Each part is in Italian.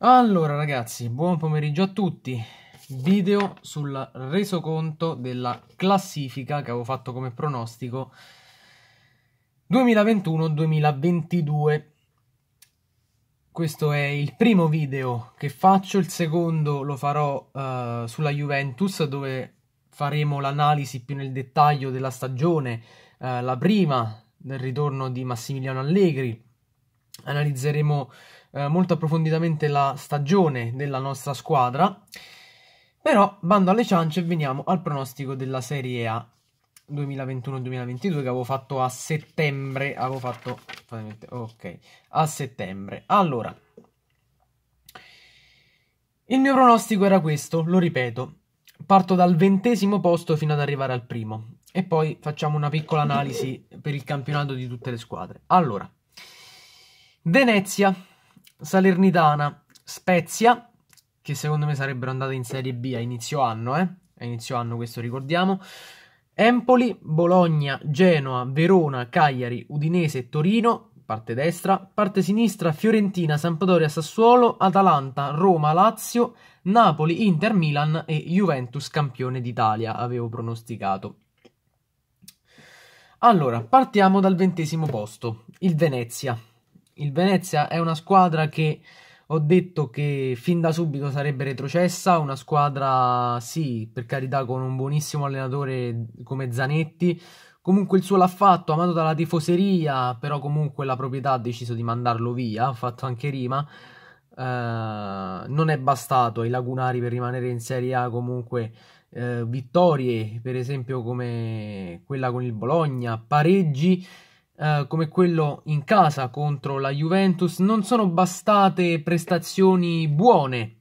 Allora ragazzi, buon pomeriggio a tutti. Video sul resoconto della classifica che avevo fatto come pronostico 2021-2022. Questo è il primo video che faccio, il secondo lo farò uh, sulla Juventus dove faremo l'analisi più nel dettaglio della stagione, uh, la prima del ritorno di Massimiliano Allegri, analizzeremo eh, molto approfonditamente la stagione della nostra squadra. Però, bando alle ciance, e veniamo al pronostico della Serie A 2021-2022 che avevo fatto a settembre. Avevo fatto... ok, a settembre. Allora, il mio pronostico era questo, lo ripeto. Parto dal ventesimo posto fino ad arrivare al primo e poi facciamo una piccola analisi per il campionato di tutte le squadre. Allora, Venezia, Salernitana, Spezia, che secondo me sarebbero andate in Serie B a inizio anno, eh? A inizio anno questo ricordiamo. Empoli, Bologna, Genoa, Verona, Cagliari, Udinese, Torino, parte destra, parte sinistra, Fiorentina, Sampdoria, Sassuolo, Atalanta, Roma, Lazio, Napoli, Inter, Milan e Juventus campione d'Italia, avevo pronosticato. Allora, partiamo dal ventesimo posto, il Venezia il Venezia è una squadra che ho detto che fin da subito sarebbe retrocessa, una squadra sì, per carità, con un buonissimo allenatore come Zanetti, comunque il suo l'ha fatto, amato dalla tifoseria, però comunque la proprietà ha deciso di mandarlo via, ha fatto anche rima, eh, non è bastato ai lagunari per rimanere in Serie A comunque eh, vittorie, per esempio come quella con il Bologna, pareggi, eh, come quello in casa contro la Juventus, non sono bastate prestazioni buone,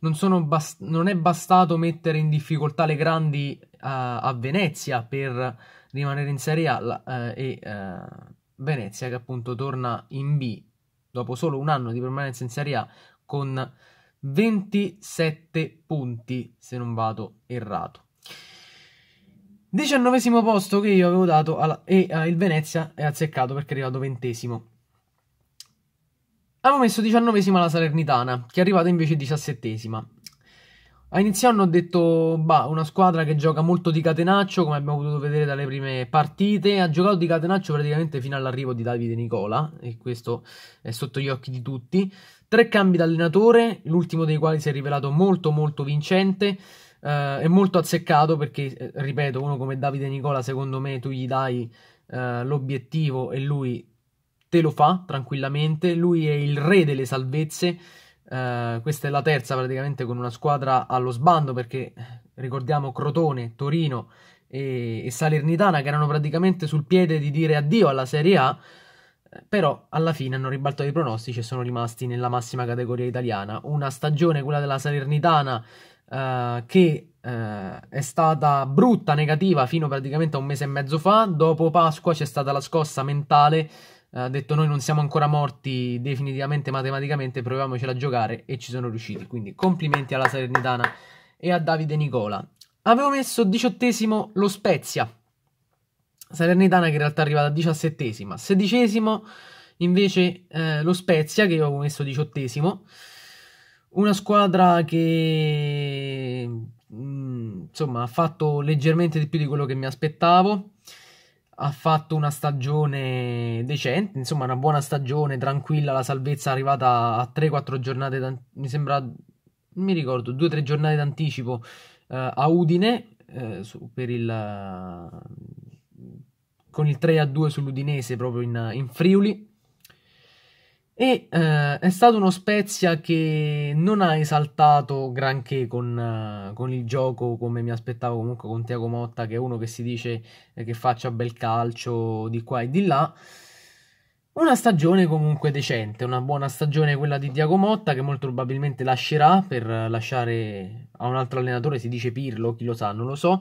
non, bast- non è bastato mettere in difficoltà le grandi eh, a Venezia per rimanere in Serie A eh, e eh, Venezia che appunto torna in B dopo solo un anno di permanenza in Serie A con 27 punti se non vado errato. Diciannovesimo posto che io avevo dato alla, e uh, il Venezia è azzeccato perché è arrivato ventesimo. Avevo messo diciannovesima la Salernitana, che è arrivata invece diciassettesima. A inizio anno ho detto, bah, una squadra che gioca molto di catenaccio, come abbiamo potuto vedere dalle prime partite, ha giocato di catenaccio praticamente fino all'arrivo di Davide Nicola, e questo è sotto gli occhi di tutti. Tre cambi d'allenatore, l'ultimo dei quali si è rivelato molto molto vincente, Uh, è molto azzeccato perché, eh, ripeto, uno come Davide Nicola, secondo me, tu gli dai uh, l'obiettivo e lui te lo fa tranquillamente. Lui è il re delle salvezze. Uh, questa è la terza praticamente con una squadra allo sbando perché ricordiamo Crotone, Torino e, e Salernitana che erano praticamente sul piede di dire addio alla Serie A però alla fine hanno ribaltato i pronostici e sono rimasti nella massima categoria italiana. Una stagione, quella della Salernitana, eh, che uh, è stata brutta, negativa fino praticamente a un mese e mezzo fa. Dopo Pasqua c'è stata la scossa mentale. Eh, ha uh, detto noi non siamo ancora morti definitivamente matematicamente, proviamocela a giocare e ci sono riusciti. Quindi complimenti alla Salernitana e a Davide Nicola. Avevo messo diciottesimo lo Spezia, Salernitana che in realtà è arrivata diciassettesima, sedicesimo invece eh, lo Spezia che io avevo messo diciottesimo, una squadra che mm, insomma ha fatto leggermente di più di quello che mi aspettavo. Ha fatto una stagione decente, insomma una buona stagione, tranquilla, la salvezza è arrivata a 3-4 giornate, da, mi sembra, mi ricordo, 2-3 giornate d'anticipo eh, a Udine eh, su, per il, con il 3-2 sull'Udinese proprio in, in Friuli e eh, è stato uno Spezia che non ha esaltato granché con, eh, con, il gioco come mi aspettavo comunque con Tiago Motta, che è uno che si dice eh, che faccia bel calcio di qua e di là. Una stagione comunque decente, una buona stagione quella di Tiago Motta che molto probabilmente lascerà per lasciare a un altro allenatore, si dice Pirlo, chi lo sa, non lo so,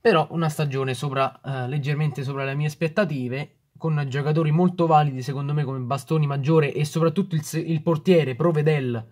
però una stagione sopra, eh, leggermente sopra le mie aspettative con giocatori molto validi secondo me come Bastoni Maggiore e soprattutto il, il portiere Provedel.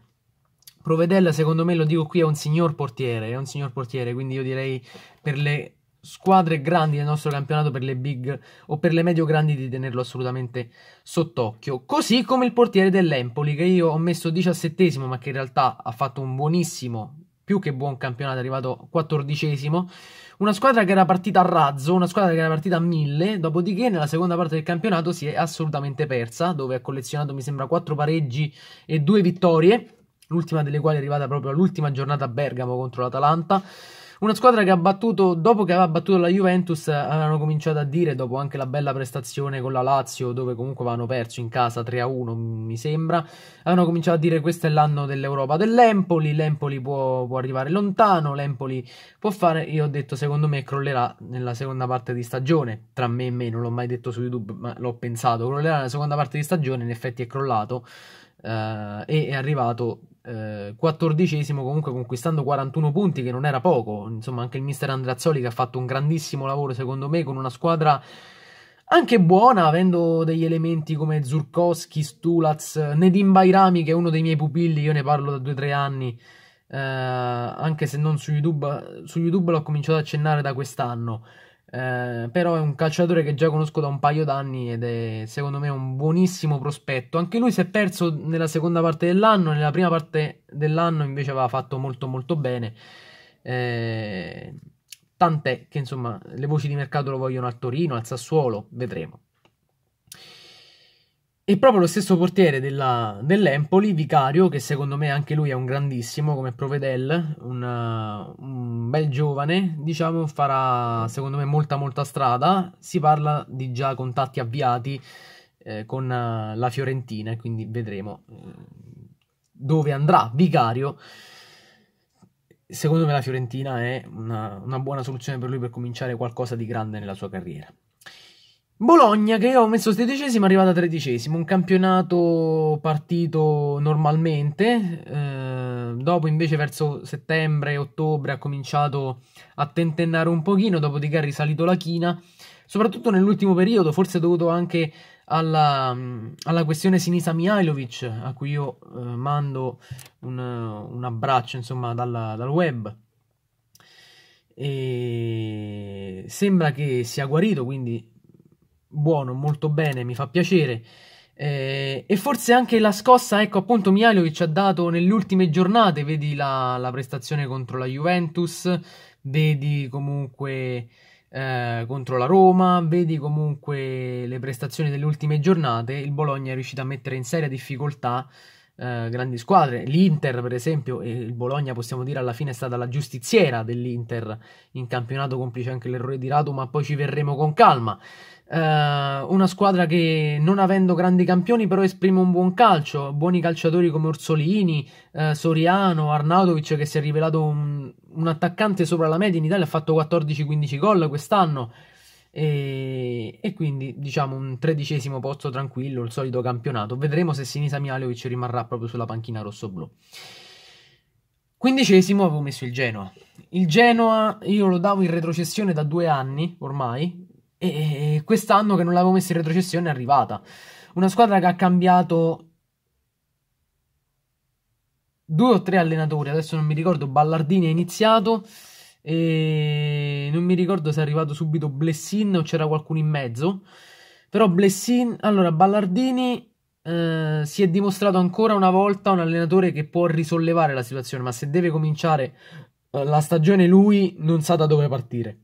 Provedel secondo me, lo dico qui, è un signor portiere, è un signor portiere, quindi io direi per le squadre grandi del nostro campionato, per le big o per le medio grandi di tenerlo assolutamente sott'occhio. Così come il portiere dell'Empoli che io ho messo diciassettesimo ma che in realtà ha fatto un buonissimo più che buon campionato, è arrivato quattordicesimo. Una squadra che era partita a razzo, una squadra che era partita a mille, dopodiché nella seconda parte del campionato si è assolutamente persa, dove ha collezionato mi sembra quattro pareggi e due vittorie, l'ultima delle quali è arrivata proprio all'ultima giornata a Bergamo contro l'Atalanta. Una squadra che ha battuto, dopo che aveva battuto la Juventus, avevano cominciato a dire, dopo anche la bella prestazione con la Lazio, dove comunque avevano perso in casa 3-1, mi sembra, avevano cominciato a dire questo è l'anno dell'Europa dell'Empoli, l'Empoli può, può arrivare lontano, l'Empoli può fare, io ho detto secondo me crollerà nella seconda parte di stagione, tra me e me, non l'ho mai detto su YouTube, ma l'ho pensato, crollerà nella seconda parte di stagione, in effetti è crollato. Uh, e è arrivato eh, quattordicesimo, eh, comunque conquistando 41 punti, che non era poco. Insomma, anche il mister Andrazzoli che ha fatto un grandissimo lavoro, secondo me, con una squadra anche buona, avendo degli elementi come Zurkowski, Stulaz, Nedim Bairami, che è uno dei miei pupilli, io ne parlo da 2-3 anni. Eh, anche se non su YouTube, su YouTube l'ho cominciato a accennare da quest'anno. Eh, però è un calciatore che già conosco da un paio d'anni ed è secondo me un buonissimo prospetto. Anche lui si è perso nella seconda parte dell'anno, nella prima parte dell'anno invece aveva fatto molto molto bene. Eh, tant'è che insomma le voci di mercato lo vogliono al Torino, al Sassuolo, vedremo. E proprio lo stesso portiere della, dell'Empoli, Vicario, che secondo me anche lui è un grandissimo come Provedel, un, uh, un, bel giovane, diciamo, farà secondo me molta molta strada. Si parla di già contatti avviati eh, con uh, la Fiorentina, quindi vedremo eh, dove andrà Vicario. Secondo me la Fiorentina è una, una buona soluzione per lui per cominciare qualcosa di grande nella sua carriera. Bologna che io ho messo sedicesimo è arrivata tredicesimo, un campionato partito normalmente, eh, dopo invece verso settembre, ottobre ha cominciato a tentennare un pochino, dopodiché ha risalito la china, soprattutto nell'ultimo periodo, forse dovuto anche alla, alla questione Sinisa Mihailovic, a cui io eh, mando un, un, abbraccio insomma dalla, dal web. E sembra che sia guarito, quindi buono, molto bene, mi fa piacere. Eh, e forse anche la scossa, ecco appunto Mialio che ci ha dato nelle ultime giornate, vedi la, la prestazione contro la Juventus, vedi comunque eh, contro la Roma, vedi comunque le prestazioni delle ultime giornate, il Bologna è riuscito a mettere in seria difficoltà eh, grandi squadre. L'Inter, per esempio, e il Bologna possiamo dire alla fine è stata la giustiziera dell'Inter in campionato, complice anche l'errore di Rato, ma poi ci verremo con calma. Eh, una squadra che non avendo grandi campioni però esprime un buon calcio, buoni calciatori come Orsolini, eh, Soriano, Arnautovic che si è rivelato un, un attaccante sopra la media in Italia, ha fatto 14-15 gol quest'anno, e, e, quindi diciamo un tredicesimo posto tranquillo, il solito campionato. Vedremo se Sinisa Mialovic rimarrà proprio sulla panchina rosso-blu. Quindicesimo avevo messo il Genoa. Il Genoa io lo davo in retrocessione da due anni ormai e quest'anno che non l'avevo messo in retrocessione è arrivata. Una squadra che ha cambiato due o tre allenatori, adesso non mi ricordo, Ballardini è iniziato, e non mi ricordo se è arrivato subito Blessin o c'era qualcuno in mezzo. Però Blessin, allora Ballardini eh, si è dimostrato ancora una volta un allenatore che può risollevare la situazione, ma se deve cominciare eh, la stagione lui non sa da dove partire.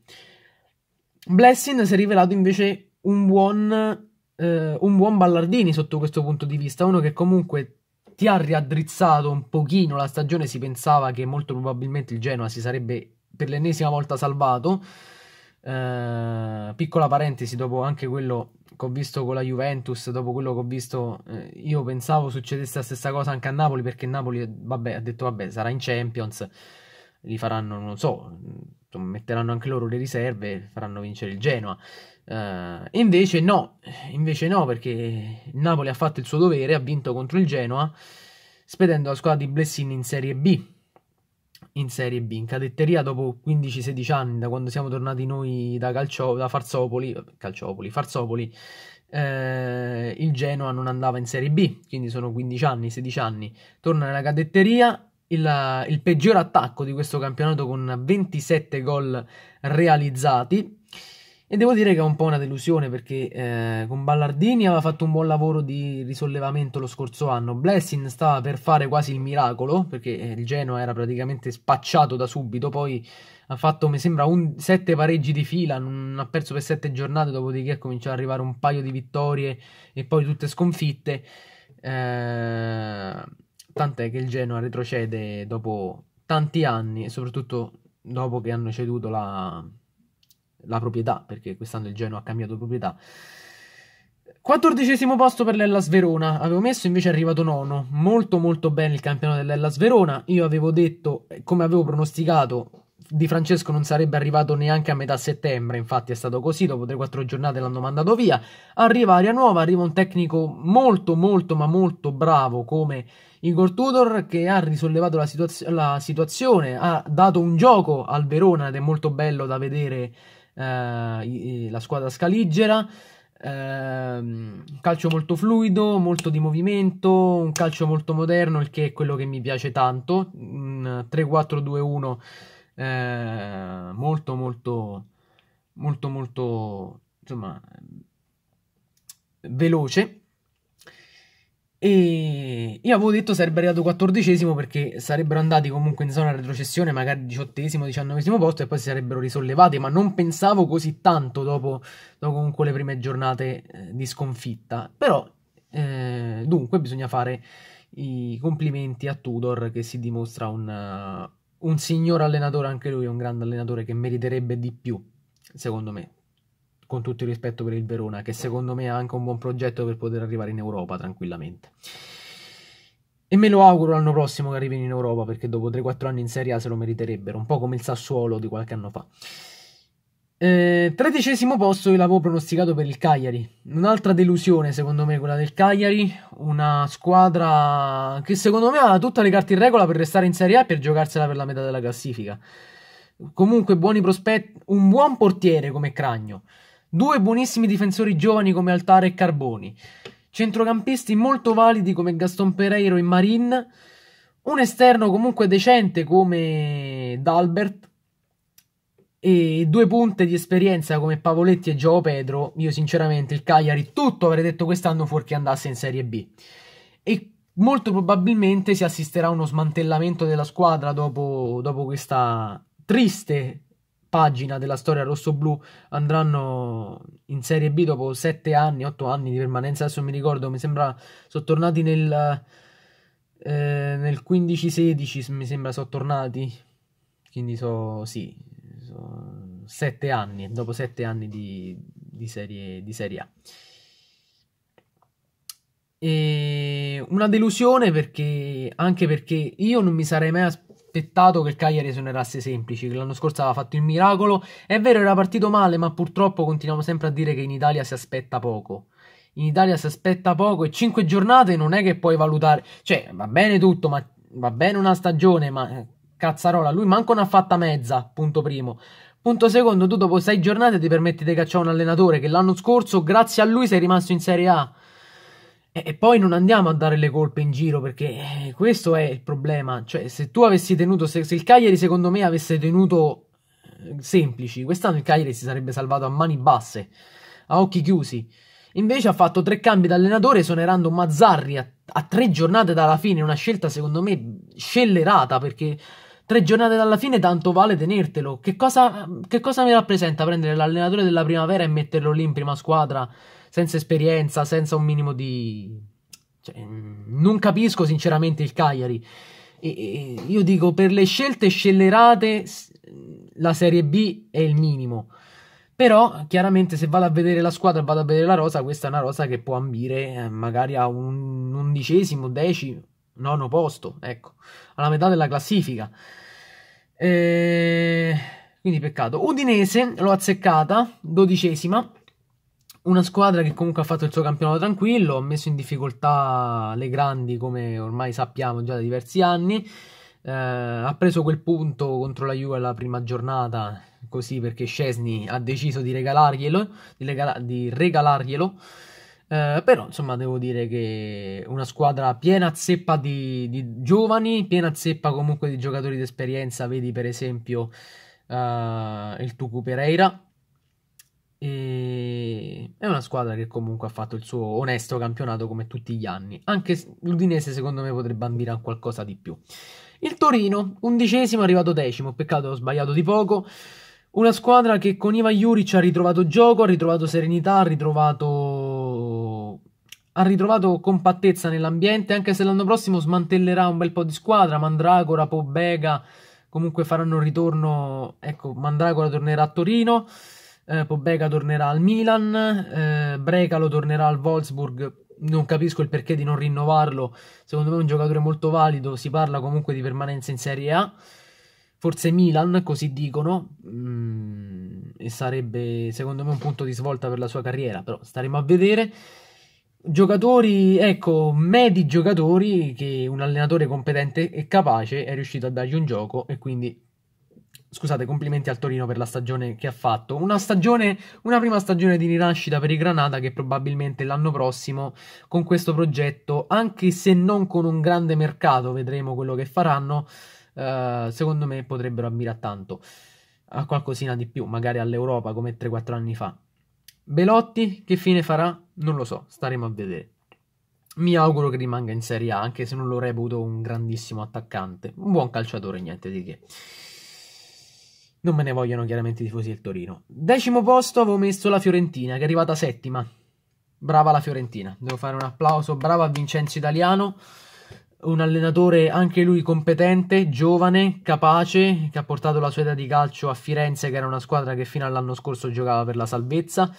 Blessin si è rivelato invece un buon, eh, un buon Ballardini sotto questo punto di vista, uno che comunque ti ha riaddrizzato un pochino la stagione, si pensava che molto probabilmente il Genoa si sarebbe per l'ennesima volta salvato. Eh, piccola parentesi, dopo anche quello che ho visto con la Juventus, dopo quello che ho visto, eh, io pensavo succedesse la stessa cosa anche a Napoli, perché Napoli vabbè, ha detto vabbè, sarà in Champions, li faranno, non so, metteranno anche loro le riserve, faranno vincere il Genoa. Eh, invece no, invece no, perché Napoli ha fatto il suo dovere, ha vinto contro il Genoa, spedendo la squadra di Blessini in Serie B in Serie B. In cadetteria dopo 15-16 anni, da quando siamo tornati noi da, Calcio, da Farsopoli, Calciopoli, Farsopoli, eh, il Genoa non andava in Serie B, quindi sono 15 anni, 16 anni. Torna nella cadetteria, il, il peggior attacco di questo campionato con 27 gol realizzati. E devo dire che è un po' una delusione perché eh, con Ballardini aveva fatto un buon lavoro di risollevamento lo scorso anno. Blessing stava per fare quasi il miracolo perché eh, il Genoa era praticamente spacciato da subito. Poi ha fatto, mi sembra, un, sette pareggi di fila. Non ha perso per sette giornate. Dopodiché ha cominciato ad arrivare un paio di vittorie e poi tutte sconfitte. Eh, tant'è che il Genoa retrocede dopo tanti anni e soprattutto dopo che hanno ceduto la la proprietà, perché quest'anno il Genoa ha cambiato proprietà. Quattordicesimo posto per l'Ellas Verona, avevo messo invece è arrivato nono, molto molto bene il campionato dell'Ellas Verona, io avevo detto, eh, come avevo pronosticato, Di Francesco non sarebbe arrivato neanche a metà settembre, infatti è stato così, dopo 3-4 giornate l'hanno mandato via, arriva aria nuova, arriva un tecnico molto molto ma molto bravo come Igor Tudor che ha risollevato la, situaz- la situazione, ha dato un gioco al Verona ed è molto bello da vedere eh, la squadra scaligera. Ehm, calcio molto fluido, molto di movimento, un calcio molto moderno, il che è quello che mi piace tanto. Un 3-4-2-1 eh, molto molto molto molto insomma veloce e io avevo detto sarebbe arrivato quattordicesimo perché sarebbero andati comunque in zona retrocessione, magari diciottesimo, diciannovesimo posto e poi si sarebbero risollevati, ma non pensavo così tanto dopo, dopo comunque le prime giornate eh, di sconfitta. Però eh, dunque bisogna fare i complimenti a Tudor che si dimostra un, uh, un signor allenatore anche lui, un grande allenatore che meriterebbe di più, secondo me con tutto il rispetto per il Verona, che secondo me ha anche un buon progetto per poter arrivare in Europa tranquillamente. E me lo auguro l'anno prossimo che arrivino in Europa, perché dopo 3-4 anni in Serie A se lo meriterebbero, un po' come il Sassuolo di qualche anno fa. Eh, tredicesimo posto io l'avevo pronosticato per il Cagliari. Un'altra delusione, secondo me, quella del Cagliari. Una squadra che secondo me ha tutte le carte in regola per restare in Serie A e per giocarsela per la metà della classifica. Comunque, buoni prospetti. Un buon portiere come Cragno. Due buonissimi difensori giovani come Altare e Carboni. Centrocampisti molto validi come Gaston Pereiro e Marin. Un esterno comunque decente come D'Albert. E due punte di esperienza come Pavoletti e Gio Pedro. Io sinceramente il Cagliari tutto avrei detto quest'anno fuorché andasse in Serie B. E molto probabilmente si assisterà a uno smantellamento della squadra dopo, dopo questa triste pagina della storia rossoblù andranno in Serie B dopo 7 anni, 8 anni di permanenza. Adesso mi ricordo, mi sembra sono tornati nel, eh, nel 15-16. Mi sembra sono tornati, quindi so sì, so 7 anni. Dopo 7 anni di, di, serie, di serie A. E una delusione perché anche perché io non mi sarei mai aspettato aspettato che il Cagliari suonasse semplici, che l'anno scorso aveva fatto il miracolo. È vero, era partito male, ma purtroppo continuiamo sempre a dire che in Italia si aspetta poco. In Italia si aspetta poco e 5 giornate non è che puoi valutare. Cioè, va bene tutto, ma va bene una stagione, ma eh, cazzarola, lui manco una fatta mezza, punto primo. Punto secondo, tu dopo 6 giornate ti permetti di cacciare un allenatore che l'anno scorso, grazie a lui, sei rimasto in Serie A. E poi non andiamo a dare le colpe in giro perché eh, questo è il problema. Cioè, se tu avessi tenuto, se, se il Cagliari secondo me avesse tenuto eh, semplici, quest'anno il Cagliari si sarebbe salvato a mani basse, a occhi chiusi. Invece ha fatto tre cambi da allenatore sonerando Mazzarri a, a, tre giornate dalla fine, una scelta secondo me scellerata perché tre giornate dalla fine tanto vale tenertelo. Che cosa, che cosa mi rappresenta prendere l'allenatore della primavera e metterlo lì in prima squadra? senza esperienza, senza un minimo di... Cioè, non capisco sinceramente il Cagliari. E, e, io dico, per le scelte scellerate, la Serie B è il minimo. Però, chiaramente, se vado a vedere la squadra e vado a vedere la rosa, questa è una rosa che può ambire eh, magari a un undicesimo, decimo, nono posto, ecco, alla metà della classifica. E... Eh, quindi peccato. Udinese l'ho azzeccata, dodicesima, una squadra che comunque ha fatto il suo campionato tranquillo, ha messo in difficoltà le grandi come ormai sappiamo già da diversi anni, eh, ha preso quel punto contro la Juve alla prima giornata così perché Scesni ha deciso di regalarglielo, di regala- di regalarglielo. Eh, però insomma devo dire che una squadra piena zeppa di, di giovani, piena zeppa comunque di giocatori d'esperienza, vedi per esempio eh, il Tucu Pereira e è una squadra che comunque ha fatto il suo onesto campionato come tutti gli anni. Anche l'Udinese, secondo me, potrebbe ambire a qualcosa di più. Il Torino, undicesimo, arrivato decimo. Peccato, ho sbagliato di poco. Una squadra che con Iva Juric ha ritrovato gioco, ha ritrovato serenità, ha ritrovato... ha ritrovato compattezza nell'ambiente, anche se l'anno prossimo smantellerà un bel po' di squadra, Mandragora, Pobega, comunque faranno ritorno, ecco, Mandragora tornerà a Torino eh, Pobega tornerà al Milan, eh, Brecalo tornerà al Wolfsburg, non capisco il perché di non rinnovarlo, secondo me è un giocatore molto valido, si parla comunque di permanenza in Serie A, forse Milan, così dicono, mm, e sarebbe secondo me un punto di svolta per la sua carriera, però staremo a vedere. Giocatori, ecco, medi giocatori che un allenatore competente e capace è riuscito a dargli un gioco e quindi scusate, complimenti al Torino per la stagione che ha fatto. Una, stagione, una prima stagione di rinascita per i Granata che probabilmente l'anno prossimo con questo progetto, anche se non con un grande mercato, vedremo quello che faranno, eh, secondo me potrebbero ammirare tanto a qualcosina di più, magari all'Europa come 3-4 anni fa. Belotti che fine farà? Non lo so, staremo a vedere. Mi auguro che rimanga in Serie A, anche se non lo reputo un grandissimo attaccante, un buon calciatore, niente di che. Non me ne vogliono chiaramente i tifosi del Torino. Decimo posto avevo messo la Fiorentina, che è arrivata settima. Brava la Fiorentina, devo fare un applauso. Brava a Vincenzo Italiano, un allenatore anche lui competente, giovane, capace, che ha portato la sua età di calcio a Firenze, che era una squadra che fino all'anno scorso giocava per la salvezza.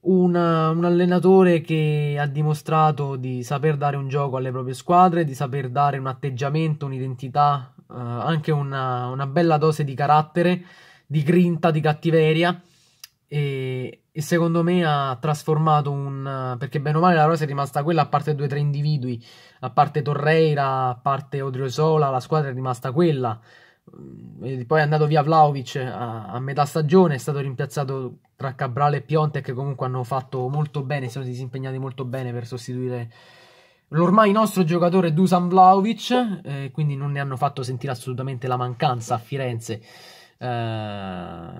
Una, un allenatore che ha dimostrato di saper dare un gioco alle proprie squadre, di saper dare un atteggiamento, un'identità eh, anche una, una, bella dose di carattere, di grinta, di cattiveria. E, e, secondo me ha trasformato un perché bene o male la rosa è rimasta quella a parte due o tre individui a parte Torreira a parte Odriozola la squadra è rimasta quella mm, e poi è andato via Vlaovic a, a, metà stagione è stato rimpiazzato tra Cabral e Pionte che comunque hanno fatto molto bene si sono disimpegnati molto bene per sostituire L'ormai nostro giocatore Dusan Vlaovic, eh, quindi non ne hanno fatto sentire assolutamente la mancanza a Firenze, eh,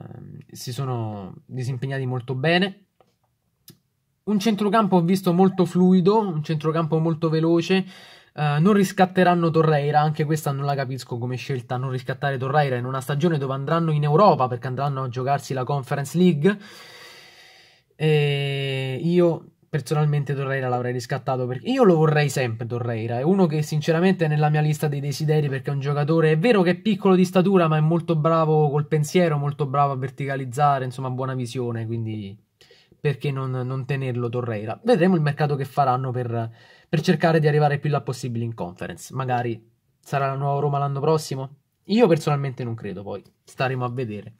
si sono disimpegnati molto bene. Un centrocampo ho visto molto fluido, un centrocampo molto veloce, Uh, non riscatteranno Torreira, anche questa non la capisco come scelta, non riscattare Torreira in una stagione dove andranno in Europa perché andranno a giocarsi la Conference League. E io personalmente Torreira l'avrei riscattato perché io lo vorrei sempre Torreira, è uno che sinceramente è nella mia lista dei desideri perché è un giocatore, è vero che è piccolo di statura ma è molto bravo col pensiero, molto bravo a verticalizzare, insomma buona visione, quindi perché non, non tenerlo Torreira? Vedremo il mercato che faranno per, per cercare di arrivare più là possibile in conference, magari sarà la nuova Roma l'anno prossimo? Io personalmente non credo, poi staremo a vedere.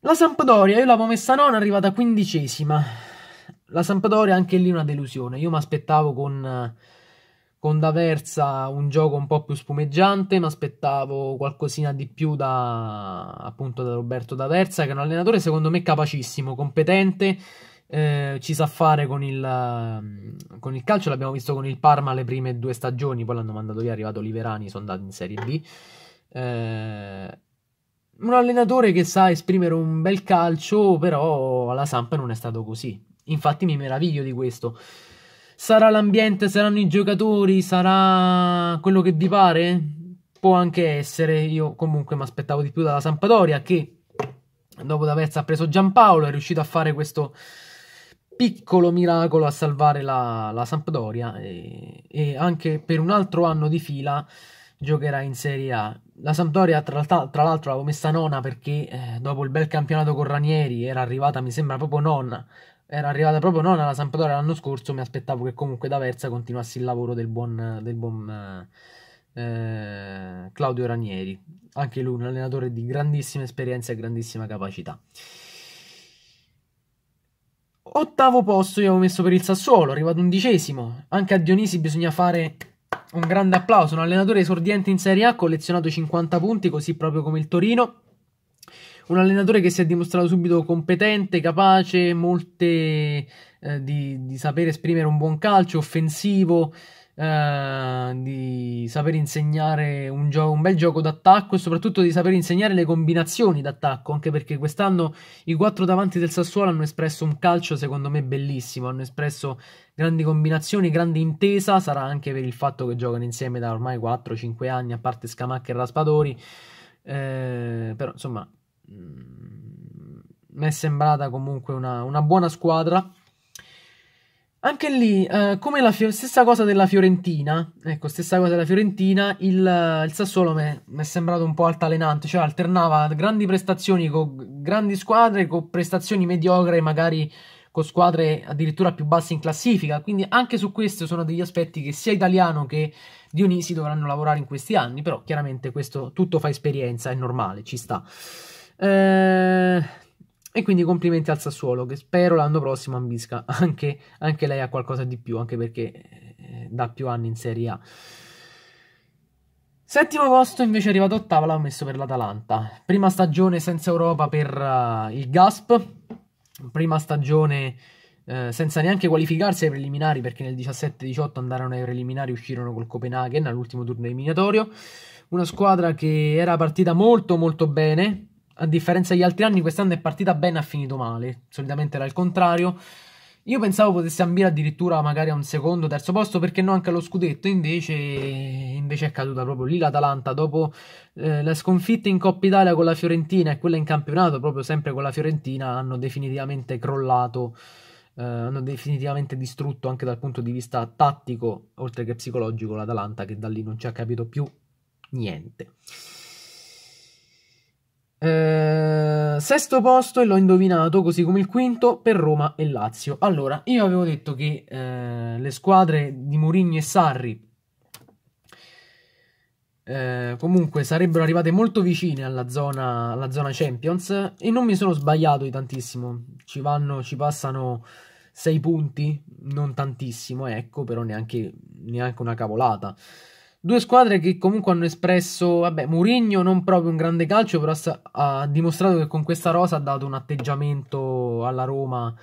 La Sampdoria, io l'avevo messa non è arrivata quindicesima la Sampdoria anche lì una delusione. Io mi aspettavo con, con D'Aversa un gioco un po' più spumeggiante, mi aspettavo qualcosina di più da, appunto, da Roberto D'Aversa, che è un allenatore secondo me capacissimo, competente, eh, ci sa fare con il, con il calcio, l'abbiamo visto con il Parma le prime due stagioni, poi l'hanno mandato via, è arrivato Oliverani, sono andato in Serie B. Eh, un allenatore che sa esprimere un bel calcio, però alla Samp non è stato così. Infatti mi meraviglio di questo. Sarà l'ambiente, saranno i giocatori, sarà quello che vi pare? Può anche essere, io comunque mi aspettavo di più dalla Sampdoria che dopo D'Aversa ha preso Giampaolo, è riuscito a fare questo piccolo miracolo a salvare la, la Sampdoria e, e, anche per un altro anno di fila giocherà in Serie A. La Sampdoria tra, tra l'altro l'avevo messa nona perché eh, dopo il bel campionato con Ranieri era arrivata mi sembra proprio nonna era arrivata proprio non alla Sampdoria l'anno scorso, mi aspettavo che comunque da Versa continuasse il lavoro del buon, del buon eh, eh, Claudio Ranieri, anche lui un allenatore di grandissima esperienza e grandissima capacità. Ottavo posto io avevo messo per il Sassuolo, arrivato undicesimo. Anche a Dionisi bisogna fare un grande applauso, un allenatore esordiente in Serie A, collezionato 50 punti, così proprio come il Torino un allenatore che si è dimostrato subito competente, capace, molte eh, di, di sapere esprimere un buon calcio, offensivo, eh, di saper insegnare un, gio- un bel gioco d'attacco e soprattutto di saper insegnare le combinazioni d'attacco, anche perché quest'anno i quattro davanti del Sassuolo hanno espresso un calcio secondo me bellissimo, hanno espresso grandi combinazioni, grande intesa, sarà anche per il fatto che giocano insieme da ormai 4-5 anni, a parte Scamacca e Raspadori, eh, però insomma Mm, mi è sembrata comunque una, una buona squadra. Anche lì, eh, come la Fio- stessa cosa della Fiorentina, ecco, stessa cosa della Fiorentina, il, il Sassuolo mi è sembrato un po' altalenante, cioè alternava grandi prestazioni con grandi squadre, con prestazioni mediocre, magari con squadre addirittura più basse in classifica, quindi anche su questo sono degli aspetti che sia Italiano che Dionisi dovranno lavorare in questi anni, però chiaramente questo tutto fa esperienza, è normale, ci sta. Eh, e quindi complimenti al Sassuolo, che spero l'anno prossimo ambisca anche, anche lei a qualcosa di più, anche perché eh, da più anni in Serie A. Settimo posto invece arrivato ottava l'ho messo per l'Atalanta. Prima stagione senza Europa per uh, il Gasp, prima stagione eh, senza neanche qualificarsi ai preliminari perché nel 17-18 andarono ai preliminari e uscirono col Copenaghen all'ultimo turno eliminatorio. Una squadra che era partita molto molto bene, a differenza degli altri anni, quest'anno è partita bene, e ha finito male. Solitamente era il contrario. Io pensavo potesse ambire addirittura magari a un secondo, terzo posto, perché no anche allo scudetto. Invece, invece è caduta proprio lì l'Atalanta dopo eh, la sconfitta in Coppa Italia con la Fiorentina e quella in campionato, proprio sempre con la Fiorentina, hanno definitivamente crollato. Eh, hanno definitivamente distrutto anche dal punto di vista tattico, oltre che psicologico, l'Atalanta, che da lì non ci ha capito più niente. Eh, sesto posto e l'ho indovinato così come il quinto per Roma e Lazio. Allora, io avevo detto che eh, le squadre di Mourinho e Sarri eh, comunque sarebbero arrivate molto vicine alla zona, alla zona, Champions e non mi sono sbagliato di tantissimo. Ci, vanno, ci passano 6 punti, non tantissimo, ecco, però neanche, neanche una cavolata. Due squadre che comunque hanno espresso, vabbè, Mourinho non proprio un grande calcio, però ha dimostrato che con questa rosa ha dato un atteggiamento alla Roma,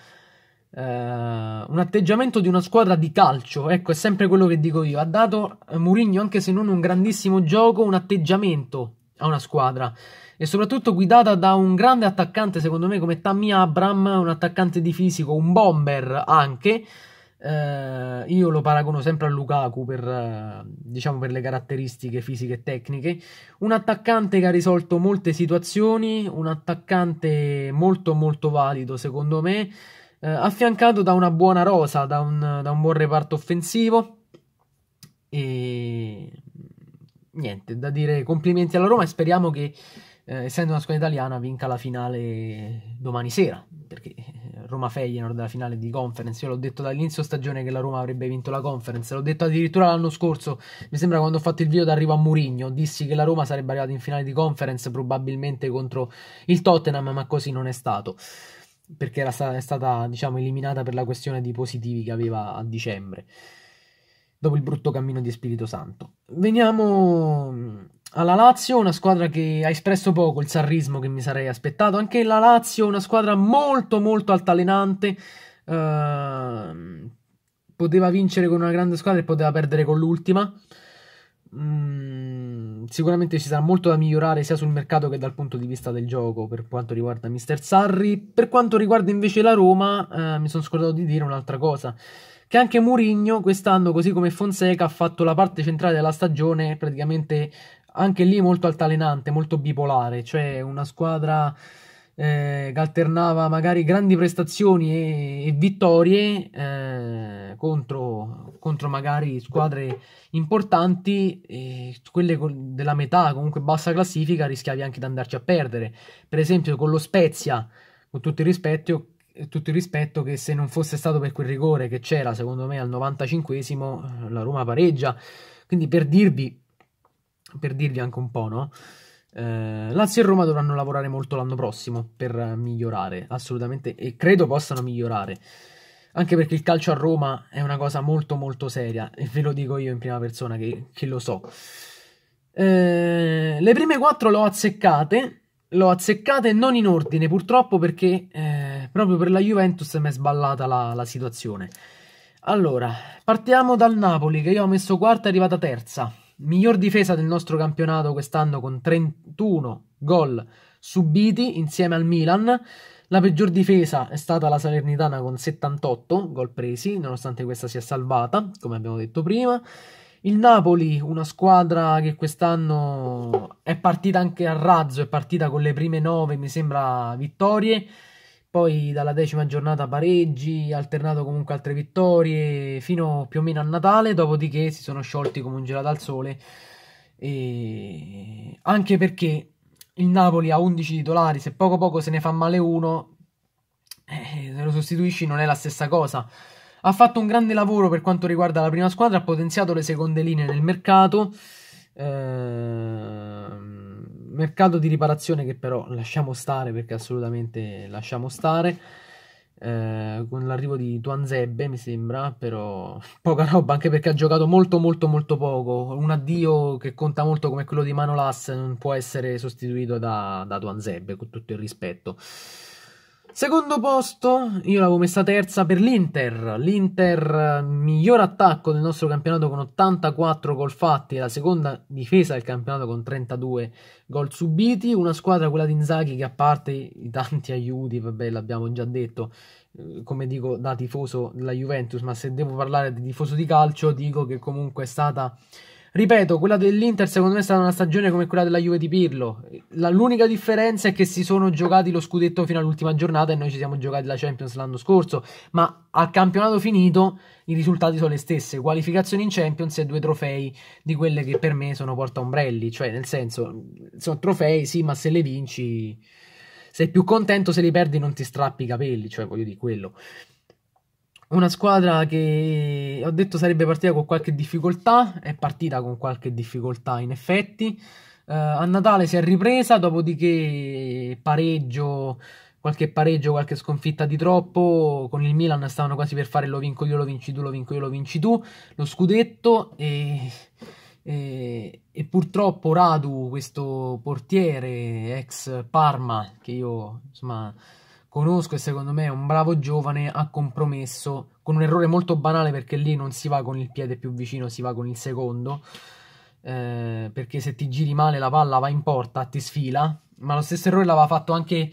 eh, un atteggiamento di una squadra di calcio, ecco, è sempre quello che dico io. Ha dato eh, Mourinho, anche se non un grandissimo gioco, un atteggiamento a una squadra e soprattutto guidata da un grande attaccante, secondo me, come Tammy Abram, un attaccante di fisico, un bomber anche eh, io lo paragono sempre a Lukaku per, eh, diciamo, per le caratteristiche fisiche e tecniche. Un attaccante che ha risolto molte situazioni, un attaccante molto molto valido secondo me, eh, affiancato da una buona rosa, da un, da un buon reparto offensivo. E niente, da dire complimenti alla Roma e speriamo che, eh, essendo una squadra italiana, vinca la finale domani sera, perché Roma Feyenoord della finale di conference. Io l'ho detto dall'inizio stagione che la Roma avrebbe vinto la conference. L'ho detto addirittura l'anno scorso. Mi sembra quando ho fatto il video d'arrivo a Murigno. Dissi che la Roma sarebbe arrivata in finale di conference probabilmente contro il Tottenham, ma così non è stato. Perché era stata, è stata diciamo, eliminata per la questione di positivi che aveva a dicembre dopo il brutto cammino di Spirito Santo. Veniamo alla Lazio, una squadra che ha espresso poco il sarrismo che mi sarei aspettato. Anche la Lazio, una squadra molto molto altalenante. Uh, poteva vincere con una grande squadra e poteva perdere con l'ultima. Mm, sicuramente ci sarà molto da migliorare sia sul mercato che dal punto di vista del gioco per quanto riguarda Mister Sarri. Per quanto riguarda invece la Roma, uh, mi sono scordato di dire un'altra cosa che anche Murigno quest'anno, così come Fonseca, ha fatto la parte centrale della stagione praticamente anche lì molto altalenante, molto bipolare, cioè una squadra eh, che alternava magari grandi prestazioni e, e vittorie eh, contro, contro, magari squadre importanti, e quelle della metà, comunque bassa classifica, rischiavi anche di andarci a perdere. Per esempio con lo Spezia, con tutto il rispetto, tutto il rispetto che se non fosse stato per quel rigore che c'era secondo me al 95 esimo eh, la Roma pareggia quindi per dirvi per dirvi anche un po', no? Eh, Lazio e Roma dovranno lavorare molto l'anno prossimo per migliorare, assolutamente, e credo possano migliorare. Anche perché il calcio a Roma è una cosa molto molto seria, e ve lo dico io in prima persona che, che lo so. Eh, le prime quattro l'ho azzeccate, l'ho azzeccate non in ordine purtroppo perché eh, proprio per la Juventus mi è sballata la, la situazione. Allora, partiamo dal Napoli che io ho messo quarta e arrivata terza. Miglior difesa del nostro campionato quest'anno con 31 gol subiti insieme al Milan. La peggior difesa è stata la Salernitana con 78 gol presi, nonostante questa sia salvata, come abbiamo detto prima. Il Napoli, una squadra che quest'anno è partita anche a razzo, è partita con le prime 9, mi sembra, vittorie poi dalla decima giornata pareggi, alternato comunque altre vittorie, fino più o meno a Natale, dopodiché si sono sciolti come un gelato al sole, e... anche perché il Napoli ha 11 titolari, se poco poco se ne fa male uno, eh, se lo sostituisci non è la stessa cosa. Ha fatto un grande lavoro per quanto riguarda la prima squadra, ha potenziato le seconde linee nel mercato. Ehm mercato di riparazione che però lasciamo stare perché assolutamente lasciamo stare. Eh, con l'arrivo di Tuan Tuanzebbe mi sembra, però poca roba anche perché ha giocato molto molto molto poco. Un addio che conta molto come quello di Manolas non può essere sostituito da, da Tuanzebbe con tutto il rispetto. Secondo posto, io l'avevo messa terza per l'Inter. L'Inter, miglior attacco del nostro campionato con 84 gol fatti, e la seconda difesa del campionato con 32 gol subiti. Una squadra, quella di Inzaghi, che a parte i tanti aiuti, vabbè, l'abbiamo già detto, eh, come dico da tifoso della Juventus, ma se devo parlare di tifoso di calcio, dico che comunque è stata Ripeto, quella dell'Inter secondo me è stata una stagione come quella della Juve di Pirlo. La, l'unica differenza è che si sono giocati lo scudetto fino all'ultima giornata e noi ci siamo giocati la Champions l'anno scorso, ma al campionato finito i risultati sono le stesse, Qualificazione in Champions e due trofei di quelle che per me sono porta ombrelli, cioè nel senso sono trofei sì, ma se le vinci sei più contento, se li perdi non ti strappi i capelli, cioè voglio dire quello. Una squadra che ho detto sarebbe partita con qualche difficoltà, è partita con qualche difficoltà in effetti. Uh, a Natale si è ripresa, dopodiché pareggio, qualche pareggio, qualche sconfitta di troppo. Con il Milan stavano quasi per fare lo vinco io, lo vinci tu, lo vinco io, lo vinci tu. Lo scudetto e, e, e purtroppo Radu, questo portiere ex Parma, che io insomma conosco e secondo me è un bravo giovane, ha compromesso con un errore molto banale perché lì non si va con il piede più vicino, si va con il secondo. Eh, perché se ti giri male la palla va in porta, ti sfila. Ma lo stesso errore l'aveva fatto anche,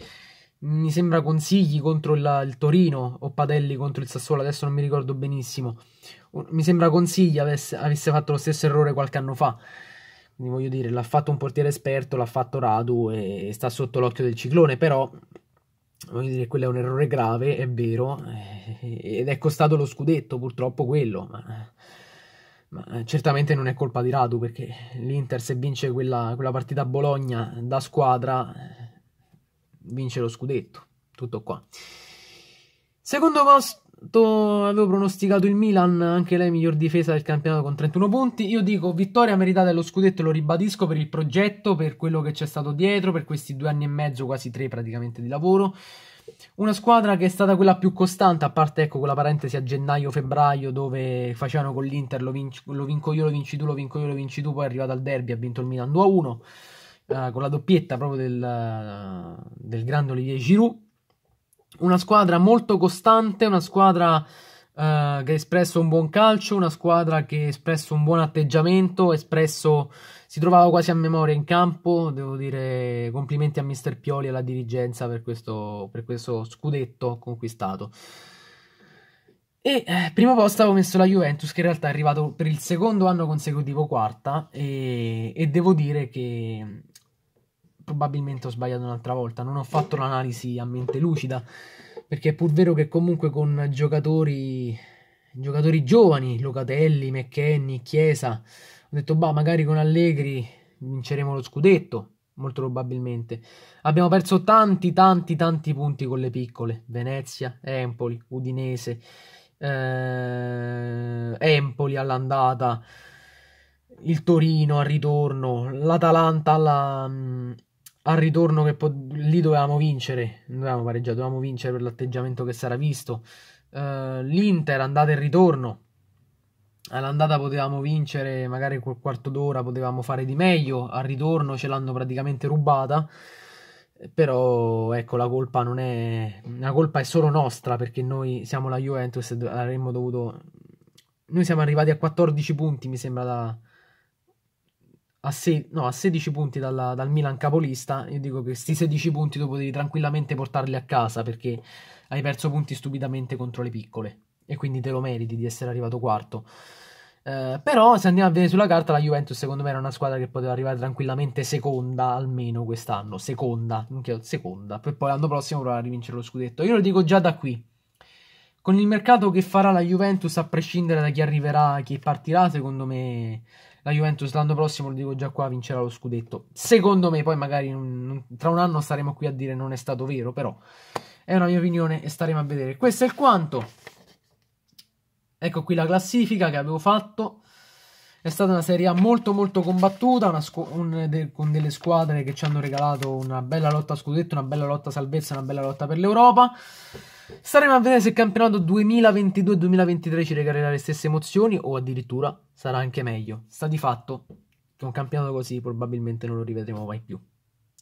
mi sembra, Consigli contro il, il, Torino o Padelli contro il Sassuolo, adesso non mi ricordo benissimo. Mi sembra Consigli avesse, avesse fatto lo stesso errore qualche anno fa. Quindi voglio dire, l'ha fatto un portiere esperto, l'ha fatto Radu e sta sotto l'occhio del ciclone, però voglio dire, quello è un errore grave, è vero, eh, ed è costato lo scudetto purtroppo quello, ma, ma eh, certamente non è colpa di Radu perché l'Inter se vince quella, quella partita a Bologna da squadra vince lo scudetto, tutto qua. Secondo posto Tanto avevo pronosticato il Milan, anche lei miglior difesa del campionato con 31 punti. Io dico vittoria meritata dello scudetto, lo ribadisco per il progetto, per quello che c'è stato dietro, per questi due anni e mezzo, quasi tre praticamente di lavoro. Una squadra che è stata quella più costante, a parte ecco quella parentesi a gennaio-febbraio dove facevano con l'Inter lo, vinc- lo, vinco io, lo vinci tu, lo vinco io, lo vinci tu, poi è arrivato al derby, ha vinto il Milan 2-1 eh, con la doppietta proprio del, del grande Olivier Giroud una squadra molto costante, una squadra eh, che ha espresso un buon calcio, una squadra che ha espresso un buon atteggiamento, espresso, si trovava quasi a memoria in campo, devo dire complimenti a mister Pioli e alla dirigenza per questo, per questo scudetto conquistato. E eh, primo posto avevo messo la Juventus, che in realtà è arrivato per il secondo anno consecutivo quarta, e, e devo dire che probabilmente ho sbagliato un'altra volta, non ho fatto l'analisi a mente lucida, perché è pur vero che comunque con giocatori, giocatori giovani, Locatelli, McKenny, Chiesa, ho detto, bah, magari con Allegri vinceremo lo scudetto, molto probabilmente. Abbiamo perso tanti, tanti, tanti punti con le piccole, Venezia, Empoli, Udinese, eh, Empoli all'andata, il Torino al ritorno, l'Atalanta alla, al ritorno che po- lì dovevamo vincere, non dovevamo pareggiare, dovevamo vincere per l'atteggiamento che sarà visto. Uh, L'Inter andata e ritorno, all'andata potevamo vincere magari quel quarto d'ora, potevamo fare di meglio, al ritorno ce l'hanno praticamente rubata. Però ecco la colpa non è la colpa è solo nostra perché noi siamo la Juventus e avremmo dovuto noi siamo arrivati a 14 punti mi sembra da, a, se- no, a 16 punti dalla, dal Milan capolista, io dico che questi 16 punti dopo devi tranquillamente portarli a casa perché hai perso punti stupidamente contro le piccole e quindi te lo meriti di essere arrivato quarto. Eh, però se andiamo a vedere sulla carta la Juventus secondo me era una squadra che poteva arrivare tranquillamente seconda almeno quest'anno, seconda, seconda, per poi l'anno prossimo provare a rivincere lo scudetto. Io lo dico già da qui, con il mercato che farà la Juventus, a prescindere da chi arriverà, chi partirà, secondo me la Juventus l'anno prossimo, lo dico già qua, vincerà lo scudetto. Secondo me, poi magari tra un anno staremo qui a dire non è stato vero, però è una mia opinione e staremo a vedere. Questo è il quanto. Ecco qui la classifica che avevo fatto. È stata una serie A molto molto combattuta, un de con delle squadre che ci hanno regalato una bella lotta a scudetto, una bella lotta a salvezza, una bella lotta per l'Europa. Staremo a vedere se il campionato 2022-2023 ci regalerà le stesse emozioni o addirittura sarà anche meglio. Sta di fatto che un campionato così probabilmente non lo rivedremo mai più.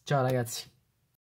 Ciao ragazzi.